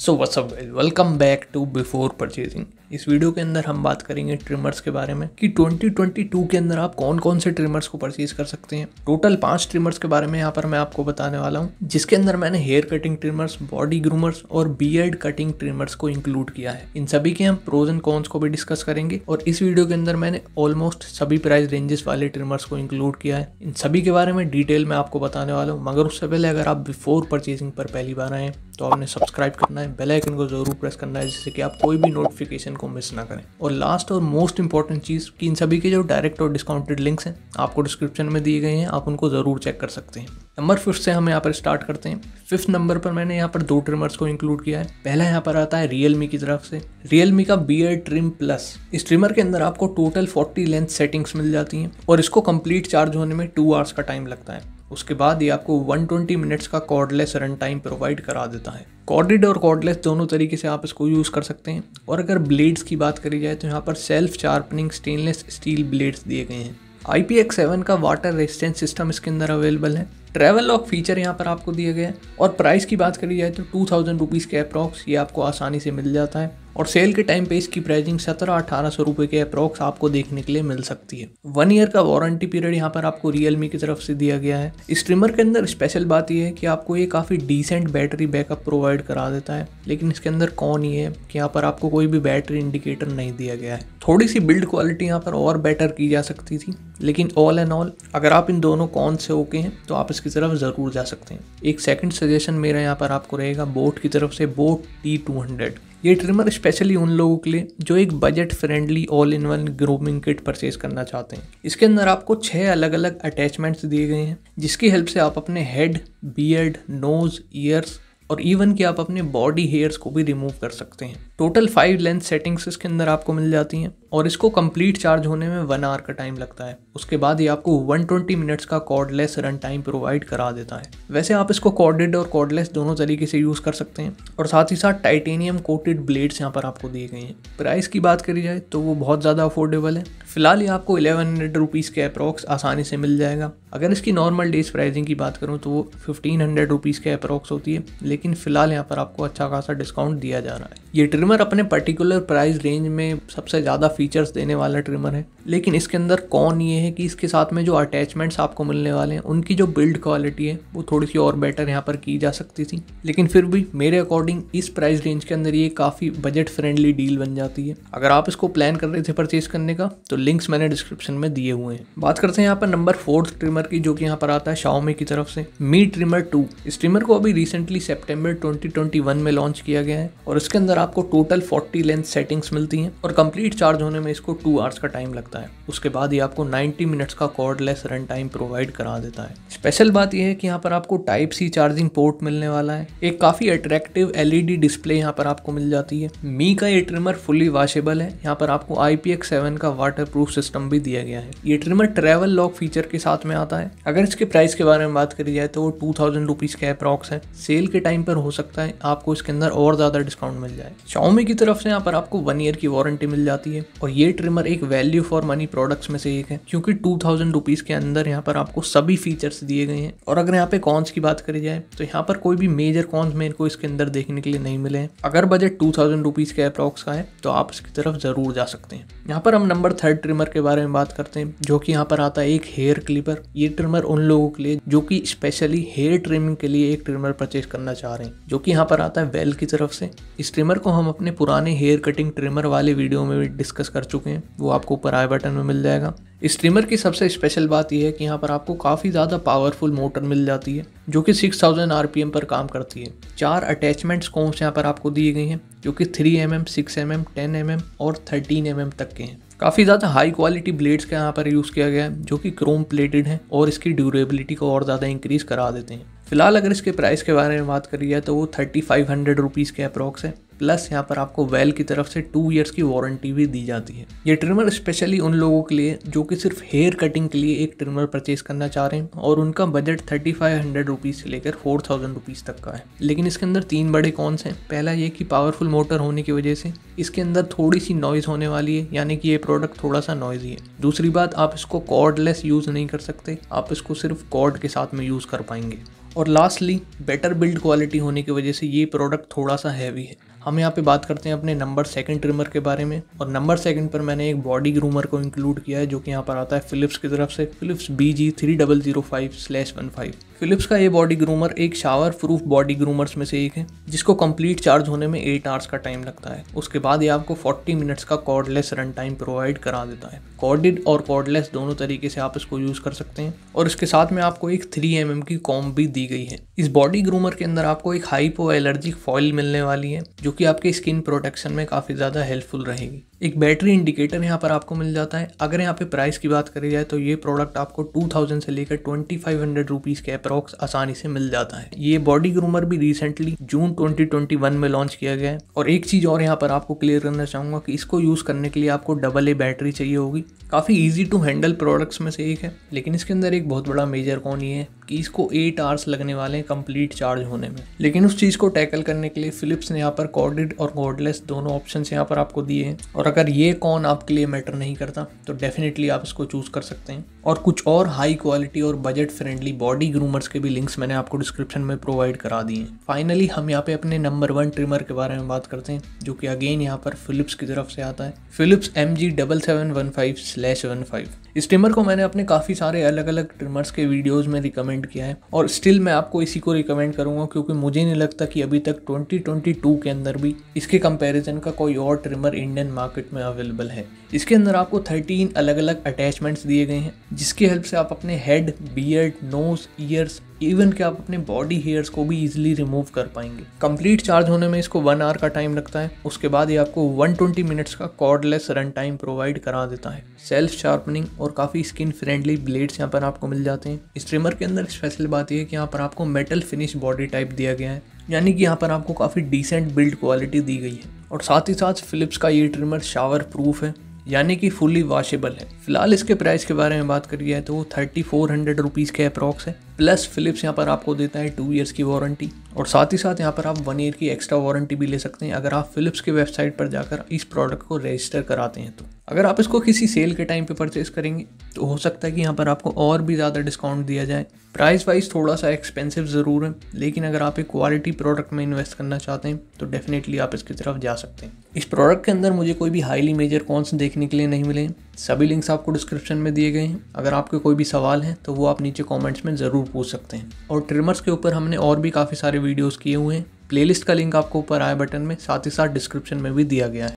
so what's guys welcome back to before purchasing इस video के अंदर हम बात करेंगे ट्रिमर्स के बारे में कि 2022 के अंदर आप कौन कौन से ट्रिमर्स को परचेज कर सकते हैं टोटल पांच ट्रिमर्स के बारे में यहाँ पर मैं आपको बताने वाला हूँ जिसके अंदर मैंने hair cutting trimmers body groomers और बियर्ड कटिंग ट्रिमर्स को इंक्लूड किया है इन सभी के हम प्रोज एंड कॉन्स को भी डिस्कस करेंगे और इस वीडियो के अंदर मैंने ऑलमोस्ट सभी प्राइस रेंजेस वाले ट्रिमर्स को इंक्लूड किया है इन सभी के बारे में डिटेल में आपको बताने वाला हूँ मगर उससे पहले अगर आप बिफोर परचेजिंग पर पहली बार आए तो आपने सब्सक्राइब करना है बेल आइकन को ज़रूर प्रेस करना है जिससे कि आप कोई भी नोटिफिकेशन को मिस ना करें और लास्ट और मोस्ट इंपॉर्टेंट चीज़ कि इन सभी के जो डायरेक्ट और डिस्काउंटेड लिंक्स हैं आपको डिस्क्रिप्शन में दिए गए हैं आप उनको ज़रूर चेक कर सकते हैं नंबर फिफ्थ से हम यहाँ पर स्टार्ट करते हैं फिफ्थ नंबर पर मैंने यहाँ पर दो ट्रिमर्स को इंक्लूड किया है पहला यहाँ पर आता है रियल की तरफ से रियल का एड ट्रिम प्लस इस ट्रिमर के अंदर आपको टोटल 40 लेंथ सेटिंग्स मिल जाती हैं और इसको कंप्लीट चार्ज होने में टू आवर्स का टाइम लगता है उसके बाद ये आपको 120 मिनट्स का कॉर्डलेस रन टाइम प्रोवाइड करा देता है कॉर्डेड और कॉर्डलेस दोनों तरीके से आप इसको यूज़ कर सकते हैं और अगर ब्लेड्स की बात करी जाए तो यहाँ पर self sharpening stainless steel blades दिए गए हैं आई पी एक्स सेवन का वाटर रेजिस्टेंस सिस्टम इसके अंदर अवेलेबल है ट्रैवल लॉक फीचर यहाँ पर आपको दिया गया है और प्राइस की बात करी जाए तो टू थाउजेंड रुपीज़ के अप्रॉक्स ये आपको आसानी से मिल जाता है और सेल के टाइम पे इसकी प्राइसिंग सत्रह अठारह सौ रुपये के अप्रोक्स आपको देखने के लिए मिल सकती है वन ईयर का वारंटी पीरियड यहाँ पर आपको रियलमी की तरफ से दिया गया है इस ट्रिमर के अंदर स्पेशल बात यह है कि आपको ये काफ़ी डिसेंट बैटरी बैकअप प्रोवाइड करा देता है लेकिन इसके अंदर कौन ये है कि यहाँ पर आपको कोई भी बैटरी इंडिकेटर नहीं दिया गया है थोड़ी सी बिल्ड क्वालिटी यहाँ पर और बेटर की जा सकती थी लेकिन ऑल एंड ऑल अगर आप इन दोनों कौन से ओके हैं तो आप इसकी तरफ ज़रूर जा सकते हैं एक सेकंड सजेशन मेरा यहाँ पर आपको रहेगा बोट की तरफ से बोट टी टू हंड्रेड ये ट्रिमर स्पेशली उन लोगों के लिए जो एक budget friendly all in one grooming kit purchase करना चाहते हैं इसके अंदर आपको छः अलग अलग अटैचमेंट्स दिए गए हैं जिसकी हेल्प से आप अपने हेड बियर्ड नोज़ ईयर्स और इवन कि आप अपने बॉडी हेयर्स को भी रिमूव कर सकते हैं टोटल फाइव लेंथ सेटिंग्स इसके अंदर आपको मिल जाती हैं और इसको कंप्लीट चार्ज होने में वन आवर का टाइम लगता है उसके बाद ये आपको 120 मिनट्स का कॉर्डलेस रन टाइम प्रोवाइड करा देता है वैसे आप इसको कॉर्डेड और कॉर्डलेस दोनों तरीके से यूज़ कर सकते हैं और साथ ही साथ टाइटेनियम कोटेड ब्लेड्स यहाँ पर आपको दिए गए हैं प्राइस की बात करी जाए तो वो बहुत ज़्यादा अफोर्डेबल है फिलहाल ये आपको एलेवन हंड्रेड रुपीज़ के अप्रॉक्स आसानी से मिल जाएगा अगर इसकी नॉर्मल डेज प्राइजिंग की बात करूँ तो वो फिफ्टीन हंड्रेड रुपीज़ के अप्रॉक्स होती है लेकिन फिलहाल यहाँ पर आपको अच्छा खासा डिस्काउंट दिया जा रहा है ये ट्रिम ट्रिमर अपने पर्टिकुलर प्राइस रेंज में सबसे ज़्यादा फीचर्स देने वाला ट्रिमर है लेकिन इसके अंदर कौन ये है कि इसके साथ में जो अटैचमेंट्स आपको मिलने वाले हैं उनकी जो बिल्ड क्वालिटी है वो थोड़ी सी और बेटर यहाँ पर की जा सकती थी लेकिन फिर भी मेरे अकॉर्डिंग इस प्राइस रेंज के अंदर ये काफ़ी बजट फ्रेंडली डील बन जाती है अगर आप इसको प्लान कर रहे थे परचेज करने का तो लिंक्स मैंने डिस्क्रिप्शन में दिए हुए हैं बात करते हैं यहाँ पर नंबर फोर्थ ट्रिमर की जो कि यहाँ पर आता है शाओमी की तरफ से मी ट्रिमर टू इस ट्रिमर को अभी रिसेंटली सेप्टेम्बर ट्वेंटी में लॉन्च किया गया है और इसके अंदर आपको टोटल 40 लेंथ सेटिंग्स मिलती हैं और कंप्लीट चार्ज होने में इसको टू आवर्स का टाइम लगता है उसके बाद ये आपको 90 मिनट्स का कॉर्डलेस रन टाइम प्रोवाइड करा देता है स्पेशल बात यह है कि यहाँ पर आपको टाइप सी चार्जिंग पोर्ट मिलने वाला है एक काफ़ी अट्रैक्टिव एलईडी डिस्प्ले यहाँ पर आपको मिल जाती है मी का ये ट्रिमर फुली वाशेबल है यहाँ पर आपको आई का वाटर सिस्टम भी दिया गया है ये ट्रिमर ट्रेवल लॉक फीचर के साथ में आता है अगर इसके प्राइस के बारे में बात करी जाए तो वो टू थाउजेंड रुपीज़ के अप्रॉक्स है सेल के टाइम पर हो सकता है आपको इसके अंदर और ज़्यादा डिस्काउंट मिल जाए शाओमी की तरफ से यहाँ पर आपको वन ईयर की वारंटी मिल जाती है और ये ट्रिमर एक वैल्यू फॉर मनी प्रोडक्ट्स में से एक है क्योंकि टू थाउजेंड रुपीज़ के अंदर यहाँ पर आपको सभी फीचर्स दिए गए हैं और अगर यहाँ पे कॉन्स की बात करी जाए तो यहाँ पर कोई भी मेजर कॉन्स मेरे को इसके अंदर देखने के लिए नहीं मिले हैं अगर बजट टू थाउजेंड रुपीज़ के अप्रॉक्स का है तो आप इसकी तरफ ज़रूर जा सकते हैं यहाँ पर हम नंबर थर्ड ट्रिमर के बारे में बात करते हैं जो कि यहाँ पर आता है एक हेयर क्लिपर ये ट्रिमर उन लोगों के लिए जो कि स्पेशली हेयर ट्रिमिंग के लिए एक ट्रिमर परचेज करना चाह रहे हैं जो कि यहाँ पर आता है वेल की तरफ से इस ट्रिमर को हम अपने पुराने हेयर कटिंग ट्रिमर वाले वीडियो में भी डिस्कस कर चुके हैं वो आपको ऊपर आए बटन में मिल जाएगा इस ट्रिमर की सबसे स्पेशल बात यह है कि यहाँ पर आपको काफ़ी ज़्यादा पावरफुल मोटर मिल जाती है जो कि 6000 थाउजेंड पर काम करती है चार अटैचमेंट्स से यहाँ पर आपको दिए गए हैं जो कि 3 M M six M M ten M M और थर्टीन एम एम तक के हैं काफ़ी ज़्यादा हाई क्वालिटी ब्लेड्स का यहाँ पर यूज़ किया गया है जो कि क्रोम प्लेटेड हैं और इसकी ड्यूरेबिलिटी को और ज़्यादा इंक्रीज़ करा देते हैं फिलहाल अगर इसके प्राइस के बारे में बात करी जाए तो वो थर्टी फाइव हंड्रेड रुपीज़ के अप्रॉक्स है प्लस यहाँ पर आपको वेल की तरफ से टू ईयर्स की वारंटी भी दी जाती है ये ट्रिमर स्पेशली उन लोगों के लिए जो कि सिर्फ हेयर कटिंग के लिए एक ट्रिमर परचेज करना चाह रहे हैं और उनका budget thirty five hundred rupees से लेकर फोर थाउजेंड रुपीज़ तक का है लेकिन इसके अंदर तीन बड़े कॉन्स हैं पहला ये कि पावरफुल मोटर होने की वजह से इसके अंदर थोड़ी सी नॉइज़ होने वाली है यानी कि ये प्रोडक्ट थोड़ा सा नॉइजी है दूसरी बात आप इसको कॉर्डलेस यूज़ नहीं कर सकते आप इसको सिर्फ कॉर्ड के साथ में यूज़ कर पाएंगे और लास्टली बेटर बिल्ड क्वालिटी होने की वजह से ये प्रोडक्ट थोड़ा सा हैवी है हम यहाँ पे बात करते हैं अपने नंबर सेकंड ट्रिमर के बारे में और नंबर सेकंड पर मैंने एक बॉडी ग्रूमर को इंक्लूड किया है जो कि यहाँ पर आता है फिलिप्स की तरफ से Philips B G three double zero five slash one five Philips का ये बॉडी ग्रूमर एक शावर प्रूफ बॉडी ग्रूमर्स में से एक है जिसको कंप्लीट चार्ज होने में एट आवर्स का टाइम लगता है उसके बाद ये आपको 40 मिनट्स का कॉर्डलेस रन टाइम प्रोवाइड करा देता है कॉर्डेड और कॉर्डलेस दोनों तरीके से आप इसको यूज़ कर सकते हैं और इसके साथ में आपको एक थ्री एम mm की कॉम भी दी गई है इस बॉडी ग्रूमर के अंदर आपको एक हाइपो एलर्जिक फॉइल मिलने वाली है जो कि आपके स्किन प्रोटेक्शन में काफ़ी ज़्यादा हेल्पफुल रहेगी एक बैटरी इंडिकेटर यहाँ पर आपको मिल जाता है अगर यहाँ पे प्राइस की बात करी जाए तो ये प्रोडक्ट आपको 2000 से लेकर 2500 फाइव के अप्रोक्स आसानी से मिल जाता है ये बॉडी ग्रूमर भी रिसेंटली जून 2021 में लॉन्च किया गया है और एक चीज़ और यहाँ पर आपको क्लियर करना चाहूंगा कि इसको यूज़ करने के लिए आपको डबल ए बैटरी चाहिए होगी काफ़ी ईजी टू हैंडल प्रोडक्ट्स में से एक है लेकिन इसके अंदर एक बहुत बड़ा मेजर कौन ये है कि इसको एट आवर्स लगने वाले हैं कंप्लीट चार्ज होने में लेकिन उस चीज़ को टैकल करने के लिए फिलिप्स ने यहाँ पर कॉर्डेड और कॉर्डलेस दोनों ऑप्शन यहाँ पर आपको दिए हैं और अगर ये कौन आपके लिए मैटर नहीं करता तो डेफिनेटली आप इसको चूज़ कर सकते हैं और कुछ और हाई क्वालिटी और बजट फ्रेंडली बॉडी ग्रूमर्स के भी लिंक्स मैंने आपको डिस्क्रिप्शन में प्रोवाइड करा दिए हैं फाइनली हम यहाँ पे अपने नंबर वन ट्रिमर के बारे में बात करते हैं जो कि अगेन यहाँ पर फिलिप्स की तरफ से आता है Philips M G double seven one five slash one five इस ट्रिमर को मैंने अपने काफ़ी सारे अलग अलग ट्रिमर्स के वीडियोस में रिकमेंड किया है और स्टिल मैं आपको इसी को रिकमेंड करूंगा क्योंकि मुझे नहीं लगता कि अभी तक 2022 के अंदर भी इसके कंपैरिजन का कोई और ट्रिमर इंडियन मार्केट में अवेलेबल है इसके अंदर आपको 13 अलग अलग अटैचमेंट्स दिए गए हैं जिसकी हेल्प से आप अपने head beard nose ears even कि आप अपने बॉडी हेयर्स को भी इजीली रिमूव कर पाएंगे कंप्लीट चार्ज होने में इसको वन आवर का टाइम लगता है उसके बाद ये आपको 120 मिनट्स का कॉर्डलेस रन टाइम प्रोवाइड करा देता है सेल्फ शार्पनिंग और काफ़ी स्किन फ्रेंडली ब्लेड्स यहाँ पर आपको मिल जाते हैं इस ट्रिमर के अंदर स्पेशल बात यह है कि यहाँ पर आपको मेटल फिनिश बॉडी टाइप दिया गया है यानी कि यहाँ पर आपको काफ़ी डिसेंट बिल्ड क्वालिटी दी गई है और साथ ही साथ फिलिप्स का ये ट्रिमर शावर प्रूफ है यानी कि फुली वॉशेबल है फिलहाल इसके प्राइस के बारे में बात करी जाए तो वो थर्टी फोर हंड्रेड रुपीज़ के अप्रॉक्स है प्लस फिलिप्स यहाँ पर आपको देता है टू ईयर्स की वारंटी और साथ ही साथ यहाँ पर आप वन ईयर की एक्स्ट्रा वारंटी भी ले सकते हैं अगर आप फिलिप्स के वेबसाइट पर जाकर इस प्रोडक्ट को रजिस्टर कराते हैं तो अगर आप इसको किसी सेल के टाइम पे परचेज़ करेंगे तो हो सकता है कि यहाँ पर आपको और भी ज़्यादा डिस्काउंट दिया जाए प्राइस वाइज थोड़ा सा एक्सपेंसिव ज़रूर है लेकिन अगर आप एक क्वालिटी प्रोडक्ट में इन्वेस्ट करना चाहते हैं तो डेफिनेटली आप इसकी तरफ जा सकते हैं इस प्रोडक्ट के अंदर मुझे कोई भी हाईली मेजर कॉन्स देखने के लिए नहीं मिले सभी लिंक्स आपको डिस्क्रिप्शन में दिए गए हैं अगर आपके कोई भी सवाल हैं तो वो आप नीचे कॉमेंट्स में ज़रूर पूछ सकते हैं और ट्रिमर्स के ऊपर हमने और भी काफ़ी सारे वीडियोज़ किए हुए हैं प्लेलिस्ट का लिंक आपको ऊपर आए बटन में साथ ही साथ डिस्क्रिप्शन में भी दिया गया है